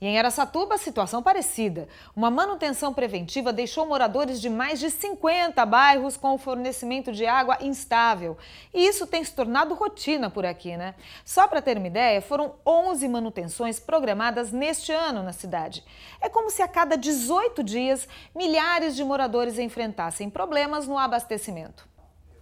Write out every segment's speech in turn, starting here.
E em Aracatuba, situação parecida. Uma manutenção preventiva deixou moradores de mais de 50 bairros com o fornecimento de água instável. E isso tem se tornado rotina por aqui, né? Só para ter uma ideia, foram 11 manutenções programadas neste ano na cidade. É como se a cada 18 dias milhares de moradores enfrentassem problemas no abastecimento.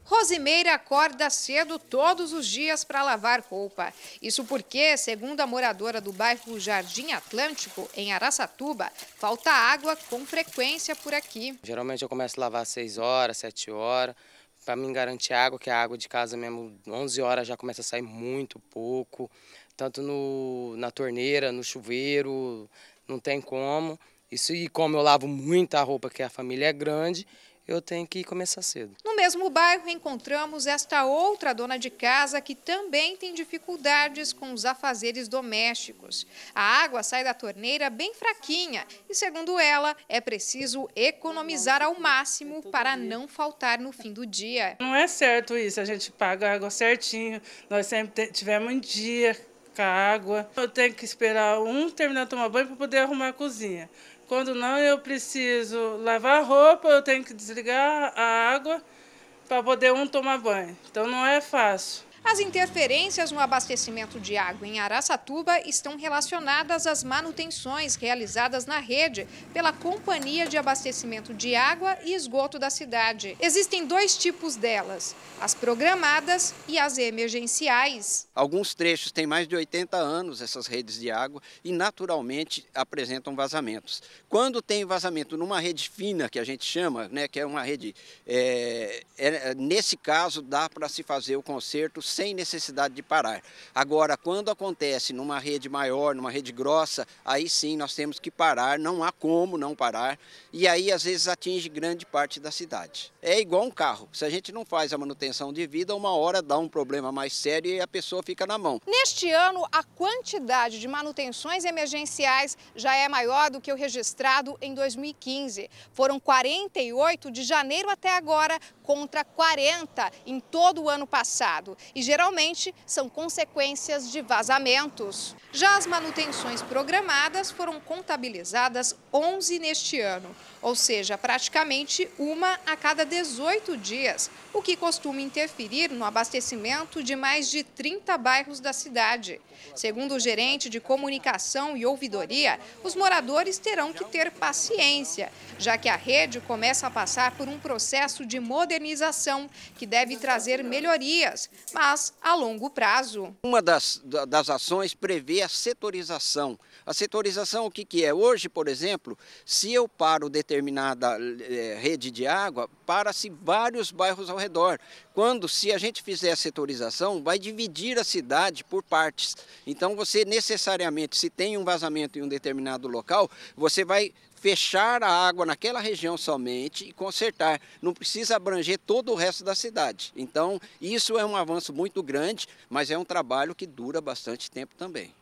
Rosimeira acorda cedo todos os dias para lavar roupa. Isso porque, segundo a moradora do bairro Jardim Atlântico, em Araçatuba, falta água com frequência por aqui. Geralmente eu começo a lavar às 6 horas, 7 horas, para me garantir água, que a água de casa mesmo, 11 horas já começa a sair muito pouco, tanto no, na torneira, no chuveiro, não tem como. Isso e como eu lavo muita roupa, que a família é grande, eu tenho que começar cedo. No mesmo bairro encontramos esta outra dona de casa que também tem dificuldades com os afazeres domésticos. A água sai da torneira bem fraquinha e, segundo ela, é preciso economizar ao máximo para não faltar no fim do dia. Não é certo isso, a gente paga a água certinho, nós sempre tivemos um dia com a água. Eu tenho que esperar um terminar de tomar banho para poder arrumar a cozinha. Quando não, eu preciso lavar a roupa, eu tenho que desligar a água para poder um tomar banho. Então não é fácil. As interferências no abastecimento de água em Araçatuba estão relacionadas às manutenções realizadas na rede pela Companhia de Abastecimento de Água e Esgoto da cidade. Existem dois tipos delas, as programadas e as emergenciais. Alguns trechos têm mais de 80 anos essas redes de água e naturalmente apresentam vazamentos. Quando tem vazamento numa rede fina, que a gente chama, né, que é uma rede, é, é, nesse caso dá para se fazer o conserto sem necessidade de parar. Agora, quando acontece numa rede maior, numa rede grossa, aí sim nós temos que parar, não há como não parar, e aí às vezes atinge grande parte da cidade. É igual um carro, se a gente não faz a manutenção de vida, uma hora dá um problema mais sério e a pessoa fica na mão. Neste ano, a quantidade de manutenções emergenciais já é maior do que o registrado em 2015. Foram 48 de janeiro até agora, contra 40 em todo o ano passado. E geralmente são consequências de vazamentos. Já as manutenções programadas foram contabilizadas 11 neste ano, ou seja, praticamente uma a cada 18 dias, o que costuma interferir no abastecimento de mais de 30 bairros da cidade. Segundo o gerente de comunicação e ouvidoria, os moradores terão que ter paciência, já que a rede começa a passar por um processo de modernização que deve trazer melhorias, mas a longo prazo. Uma das, das ações prevê a setorização. A setorização o que, que é? Hoje, por exemplo, se eu paro determinada é, rede de água, para-se vários bairros ao redor. Quando, se a gente fizer a setorização, vai dividir a cidade por partes. Então você necessariamente, se tem um vazamento em um determinado local, você vai fechar a água naquela região somente e consertar. Não precisa abranger todo o resto da cidade. Então, isso é um avanço muito grande, mas é um trabalho que dura bastante tempo também.